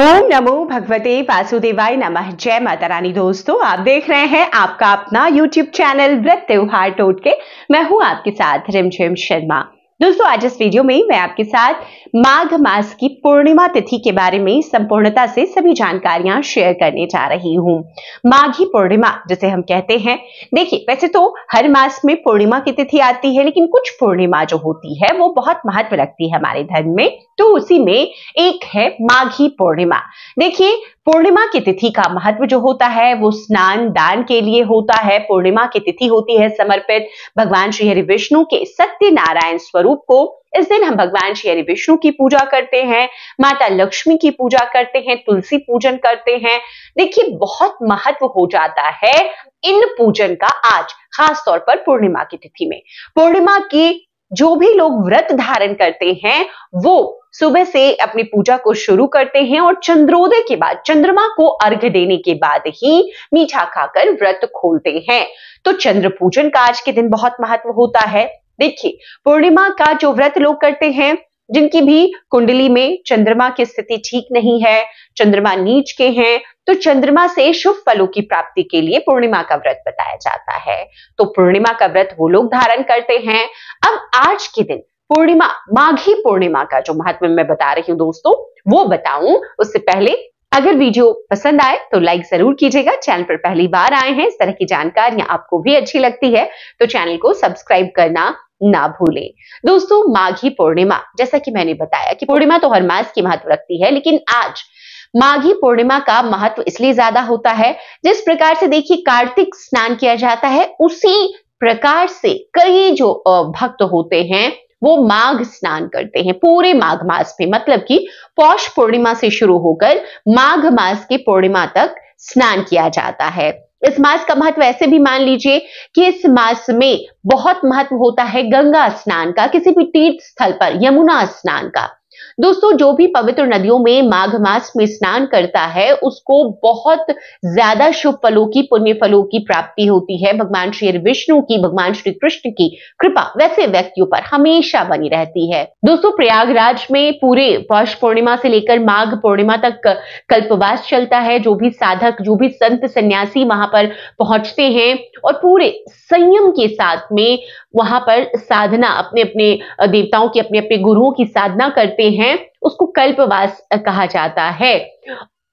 ओम नमो भगवते वासुदेवाय नमः जय माता रानी दोस्तों आप देख रहे हैं आपका अपना यूट्यूब चैनल व्रत त्योहार टोटके मैं हूं आपके साथ रिमझिम शर्मा दोस्तों आज इस वीडियो में मैं आपके साथ माघ मास की पूर्णिमा तिथि के बारे में संपूर्णता से सभी जानकारियां शेयर करने जा रही हूं माघी पूर्णिमा जिसे हम कहते हैं देखिए वैसे तो हर मास में पूर्णिमा की तिथि आती है लेकिन कुछ पूर्णिमा जो होती है वो बहुत महत्व रखती है हमारे धर्म में तो उसी में एक है माघी पूर्णिमा देखिए पूर्णिमा की तिथि का महत्व जो होता है वो स्नान दान के लिए होता है पूर्णिमा की तिथि होती है समर्पित भगवान श्री हरि विष्णु के सत्य नारायण स्वरूप को इस दिन हम भगवान श्री हरि विष्णु की पूजा करते हैं माता लक्ष्मी की पूजा करते हैं तुलसी पूजन करते हैं देखिए बहुत महत्व हो जाता है इन पूजन का आज खास तौर पर पूर्णिमा की तिथि में पूर्णिमा की जो भी लोग व्रत धारण करते हैं वो सुबह से अपनी पूजा को शुरू करते हैं और चंद्रोदय के बाद चंद्रमा को अर्घ देने के बाद ही मीठा खाकर व्रत खोलते हैं तो चंद्र पूजन का आज के दिन बहुत महत्व होता है देखिए पूर्णिमा का जो व्रत लोग करते हैं जिनकी भी कुंडली में चंद्रमा की स्थिति ठीक नहीं है चंद्रमा नीच के हैं तो चंद्रमा से शुभ फलों की प्राप्ति के लिए पूर्णिमा का व्रत बताया जाता है तो पूर्णिमा का व्रत वो लोग धारण करते हैं अब आज के दिन पूर्णिमा माघी पूर्णिमा का जो महत्व मैं बता रही हूं दोस्तों वो बताऊं उससे पहले अगर वीडियो पसंद आए तो लाइक जरूर कीजिएगा चैनल पर पहली बार आए हैं इस तरह की जानकारियां आपको भी अच्छी लगती है तो चैनल को सब्सक्राइब करना ना भूलें दोस्तों माघी पूर्णिमा जैसा कि मैंने बताया कि पूर्णिमा तो हर मास की महत्व रखती है लेकिन आज माघी पूर्णिमा का महत्व इसलिए ज्यादा होता है जिस प्रकार से देखिए कार्तिक स्नान किया जाता है उसी प्रकार से कई जो भक्त होते हैं वो माघ स्नान करते हैं पूरे माघ मास में मतलब कि पौष पूर्णिमा से शुरू होकर माघ मास की पूर्णिमा तक स्नान किया जाता है इस मास का महत्व ऐसे भी मान लीजिए कि इस मास में बहुत महत्व होता है गंगा स्नान का किसी भी तीर्थ स्थल पर यमुना स्नान का दोस्तों जो भी पवित्र नदियों में माघ मास में स्नान करता है उसको बहुत ज्यादा शुभ फलों की पुण्य फलों की प्राप्ति होती है भगवान श्री विष्णु की भगवान श्री कृष्ण की कृपा वैसे व्यक्तियों पर हमेशा बनी रहती है दोस्तों प्रयागराज में पूरे पौष पूर्णिमा से लेकर माघ पूर्णिमा तक कल्पवास चलता है जो भी साधक जो भी संत सन्यासी वहां पर पहुंचते हैं और पूरे संयम के साथ में वहां पर साधना अपने अपने देवताओं की अपने अपने गुरुओं की साधना करते करते हैं उसको कल्पवास कहा जाता है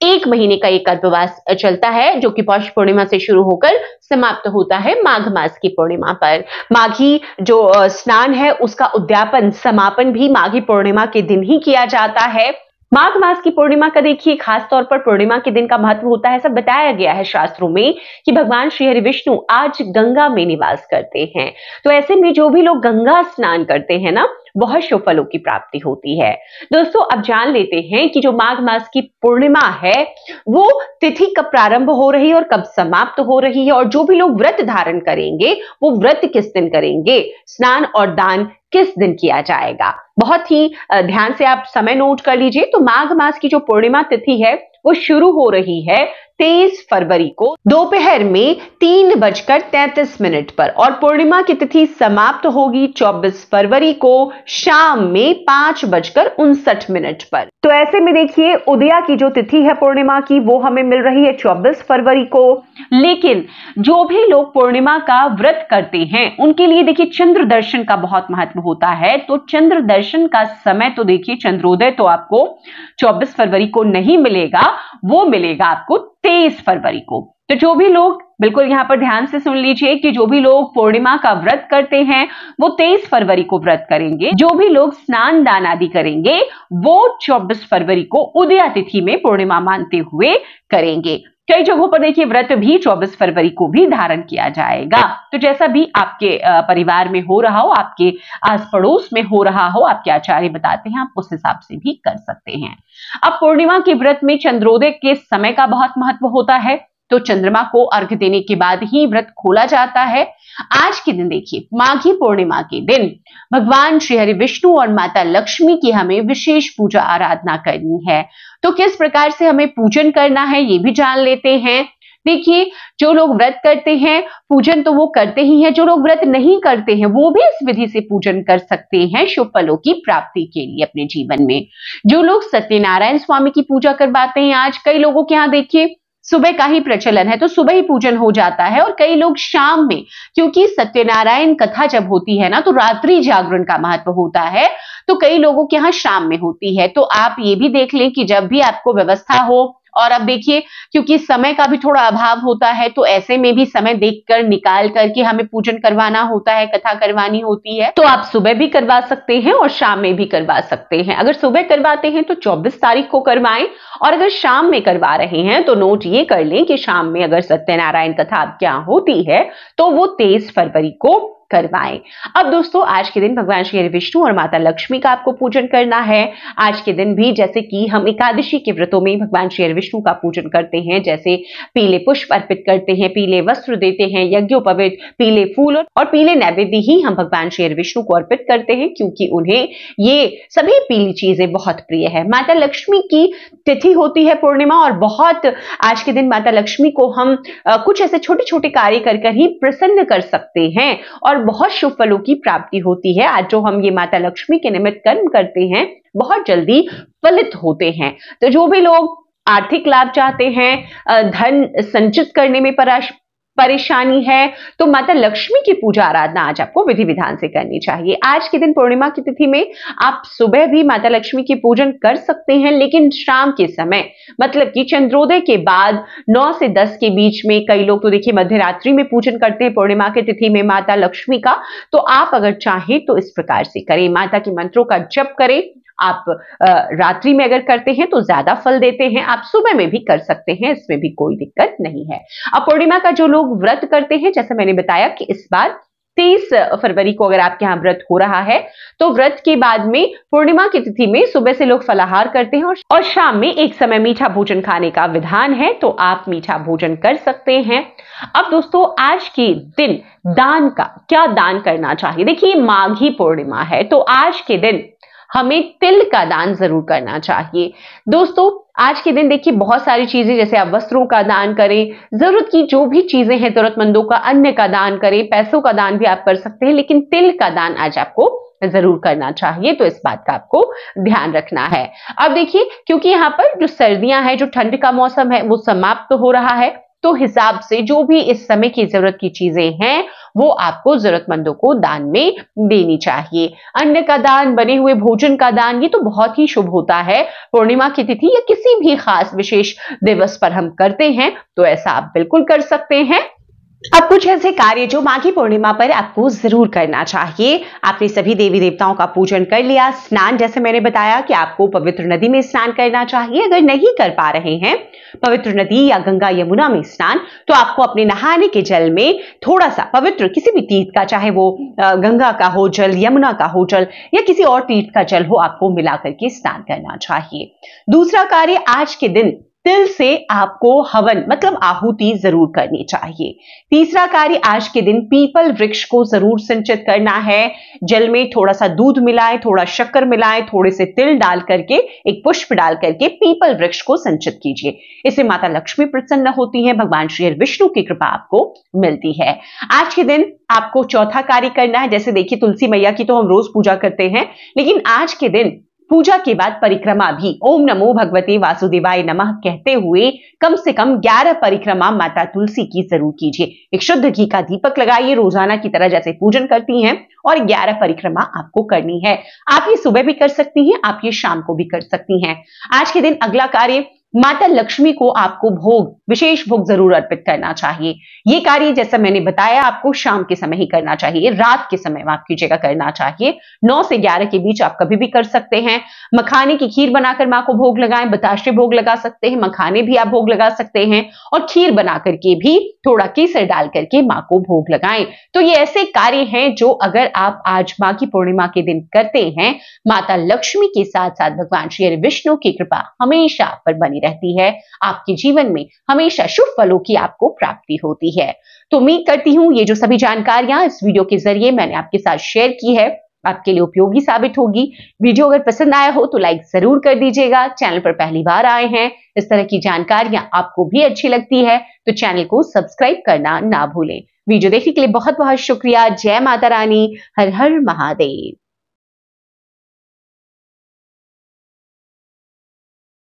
एक महीने का ये कल्पवास चलता है जो कि पौष पूर्णिमा से शुरू होकर समाप्त होता है माघ मास की पूर्णिमा पर माघी जो स्नान है उसका उद्यापन समापन भी माघी पूर्णिमा के दिन ही किया जाता है माघ मास की पूर्णिमा का देखिए खासतौर पर पूर्णिमा के दिन का महत्व होता है सब बताया गया है शास्त्रों में कि भगवान श्री हरि विष्णु आज गंगा में निवास करते हैं तो ऐसे में जो भी लोग गंगा स्नान करते हैं ना बहुत शुभ फलों की प्राप्ति होती है दोस्तों अब जान लेते हैं कि जो माघ मास की पूर्णिमा है वो तिथि कब प्रारंभ हो रही है और कब समाप्त हो रही है और जो भी लोग व्रत धारण करेंगे वो व्रत किस दिन करेंगे स्नान और दान किस दिन किया जाएगा बहुत ही ध्यान से आप समय नोट कर लीजिए तो माघ मास की जो पूर्णिमा तिथि है वो शुरू हो रही है तेईस फरवरी को दोपहर में तीन बजकर तैतीस मिनट पर और पूर्णिमा की तिथि समाप्त होगी चौबीस फरवरी को शाम में पांच बजकर उनसठ मिनट पर तो ऐसे में देखिए उदया की जो तिथि है पूर्णिमा की वो हमें मिल रही है चौबीस फरवरी को लेकिन जो भी लोग पूर्णिमा का व्रत करते हैं उनके लिए देखिए चंद्र दर्शन का बहुत महत्व होता है तो चंद्र दर्शन का समय तो देखिए चंद्रोदय तो आपको 24 फरवरी को नहीं मिलेगा वो मिलेगा आपको तेईस फरवरी को तो जो भी लोग बिल्कुल यहाँ पर ध्यान से सुन लीजिए कि जो भी लोग पूर्णिमा का व्रत करते हैं वो 23 फरवरी को व्रत करेंगे जो भी लोग स्नान दान आदि करेंगे वो 24 फरवरी को उदया तिथि में पूर्णिमा मानते हुए करेंगे कई जगहों पर देखिए व्रत भी 24 फरवरी को भी धारण किया जाएगा तो जैसा भी आपके परिवार में हो रहा हो आपके आस पड़ोस में हो रहा हो आपके आचार्य बताते हैं आप उस हिसाब से भी कर सकते हैं अब पूर्णिमा के व्रत में चंद्रोदय के समय का बहुत महत्व होता है तो चंद्रमा को अर्घ देने के बाद ही व्रत खोला जाता है आज के दिन देखिए माघी पूर्णिमा के दिन भगवान श्री हरि विष्णु और माता लक्ष्मी की हमें विशेष पूजा आराधना करनी है तो किस प्रकार से हमें पूजन करना है ये भी जान लेते हैं देखिए जो लोग व्रत करते हैं पूजन तो वो करते ही हैं जो लोग व्रत नहीं करते हैं वो भी इस विधि से पूजन कर सकते हैं शुभ फलों की प्राप्ति के लिए अपने जीवन में जो लोग सत्यनारायण स्वामी की पूजा करवाते हैं आज कई लोगों के यहाँ देखिए सुबह का ही प्रचलन है तो सुबह ही पूजन हो जाता है और कई लोग शाम में क्योंकि सत्यनारायण कथा जब होती है ना तो रात्रि जागरण का महत्व होता है तो कई लोगों के यहाँ शाम में होती है तो आप ये भी देख लें कि जब भी आपको व्यवस्था हो और अब देखिए क्योंकि समय का भी थोड़ा अभाव होता है तो ऐसे में भी समय देखकर निकाल करके हमें पूजन करवाना होता है कथा करवानी होती है तो आप सुबह भी करवा सकते हैं और शाम में भी करवा सकते हैं अगर सुबह करवाते हैं तो चौबीस तारीख को करवाएं और अगर शाम में करवा रहे हैं तो नोट ये कर लें कि शाम में अगर सत्यनारायण कथा क्या होती है तो वो तेईस फरवरी को करवाएं अब दोस्तों आज के दिन भगवान श्री विष्णु और माता लक्ष्मी का आपको पूजन करना है आज के दिन भी जैसे कि हम एकादशी के व्रतों में भगवान श्री विष्णु का पूजन करते हैं जैसे पीले पुष्प अर्पित करते हैं पीले वस्त्र देते हैं यज्ञोपवित पीले फूल और पीले नैवेद्य ही हम भगवान श्री विष्णु को अर्पित करते हैं क्योंकि उन्हें ये सभी पीली चीजें बहुत प्रिय है माता लक्ष्मी की तिथि होती है पूर्णिमा और बहुत आज के दिन माता लक्ष्मी को हम आ, कुछ ऐसे छोटे छोटे कार्य कर कर ही प्रसन्न कर सकते हैं और बहुत शुभ फलों की प्राप्ति होती है आज जो हम ये माता लक्ष्मी के निमित्त कर्म करते हैं बहुत जल्दी फलित होते हैं तो जो भी लोग आर्थिक लाभ चाहते हैं धन संचित करने में परेशानी है तो माता लक्ष्मी की पूजा आराधना आज आपको विधि विधान से करनी चाहिए आज के दिन पूर्णिमा की तिथि में आप सुबह भी माता लक्ष्मी की पूजन कर सकते हैं लेकिन शाम के समय मतलब कि चंद्रोदय के बाद 9 से 10 के बीच में कई लोग तो देखिए मध्य रात्रि में पूजन करते हैं पूर्णिमा की तिथि में माता लक्ष्मी का तो आप अगर चाहें तो इस प्रकार से करें माता के मंत्रों का जप करें आप रात्रि में अगर करते हैं तो ज्यादा फल देते हैं आप सुबह में भी कर सकते हैं इसमें भी कोई दिक्कत नहीं है अब पूर्णिमा का जो लोग व्रत करते हैं जैसे मैंने बताया कि इस बार तेईस फरवरी को अगर आपके यहाँ व्रत हो रहा है तो व्रत के बाद में पूर्णिमा की तिथि में सुबह से लोग फलाहार करते हैं और शाम में एक समय मीठा भोजन खाने का विधान है तो आप मीठा भोजन कर सकते हैं अब दोस्तों आज के दिन दान का क्या दान करना चाहिए देखिए माघी पूर्णिमा है तो आज के दिन हमें तिल का दान जरूर करना चाहिए दोस्तों आज के दिन देखिए बहुत सारी चीजें जैसे आप वस्त्रों का दान करें जरूरत की जो भी चीजें हैं जरूरतमंदों का अन्य का दान करें पैसों का दान भी आप कर सकते हैं लेकिन तिल का दान आज आपको जरूर करना चाहिए तो इस बात का आपको ध्यान रखना है अब देखिए क्योंकि यहाँ पर जो सर्दियां हैं जो ठंड का मौसम है वो समाप्त तो हो रहा है तो हिसाब से जो भी इस समय की जरूरत की चीजें हैं वो आपको जरूरतमंदों को दान में देनी चाहिए अन्न का दान बने हुए भोजन का दान ये तो बहुत ही शुभ होता है पूर्णिमा की तिथि या किसी भी खास विशेष दिवस पर हम करते हैं तो ऐसा आप बिल्कुल कर सकते हैं अब कुछ ऐसे कार्य जो माघी पूर्णिमा पर आपको जरूर करना चाहिए आपने सभी देवी देवताओं का पूजन कर लिया स्नान जैसे मैंने बताया कि आपको पवित्र नदी में स्नान करना चाहिए अगर नहीं कर पा रहे हैं पवित्र नदी या गंगा यमुना में स्नान तो आपको अपने नहाने के जल में थोड़ा सा पवित्र किसी भी तीर्थ का चाहे वो गंगा का हो जल यमुना का हो जल या किसी और तीर्थ का जल हो आपको मिला करके स्नान करना चाहिए दूसरा कार्य आज के दिन तिल से आपको हवन मतलब आहुति जरूर करनी चाहिए तीसरा कार्य आज के दिन पीपल वृक्ष को जरूर संचित करना है जल में थोड़ा सा दूध मिलाएं थोड़ा शक्कर मिलाएं थोड़े से तिल डाल करके एक पुष्प डाल करके पीपल वृक्ष को संचित कीजिए इससे माता लक्ष्मी प्रसन्न होती है भगवान श्री विष्णु की कृपा आपको मिलती है आज के दिन आपको चौथा कार्य करना है जैसे देखिए तुलसी मैया की तो हम रोज पूजा करते हैं लेकिन आज के दिन पूजा के बाद परिक्रमा भी ओम नमो भगवते वासुदेवाय नमः कहते हुए कम से कम 11 परिक्रमा माता तुलसी की जरूर कीजिए एक शुद्ध घी का दीपक लगाइए रोजाना की तरह जैसे पूजन करती हैं और 11 परिक्रमा आपको करनी है आप ये सुबह भी कर सकती हैं आप ये शाम को भी कर सकती हैं आज के दिन अगला कार्य माता लक्ष्मी को आपको भोग विशेष भोग जरूर अर्पित करना चाहिए ये कार्य जैसा मैंने बताया आपको शाम के समय ही करना चाहिए रात के समय माफ कीजिएगा करना चाहिए 9 से 11 के बीच आप कभी भी कर सकते हैं मखाने की खीर बनाकर माँ को भोग लगाएं बताशे भोग लगा सकते हैं मखाने भी आप भोग लगा सकते हैं और खीर बना करके भी थोड़ा केसर डाल करके माँ को भोग लगाएं तो ये ऐसे कार्य हैं जो अगर आप आज माँ की पूर्णिमा के दिन करते हैं माता लक्ष्मी के साथ साथ भगवान श्री विष्णु की कृपा हमेशा आप पर बनी रहती है आपके जीवन में हमेशा शुभ फलों की आपको प्राप्ति होती है तो उम्मीद करती हूँ ये जो सभी जानकारियां इस वीडियो के जरिए मैंने आपके साथ शेयर की है आपके लिए उपयोगी साबित होगी वीडियो अगर पसंद आया हो तो लाइक जरूर कर दीजिएगा चैनल पर पहली बार आए हैं इस तरह की जानकारियां आपको भी अच्छी लगती है तो चैनल को सब्सक्राइब करना ना भूलें वीडियो देखने के लिए बहुत बहुत शुक्रिया जय माता रानी हर हर महादेव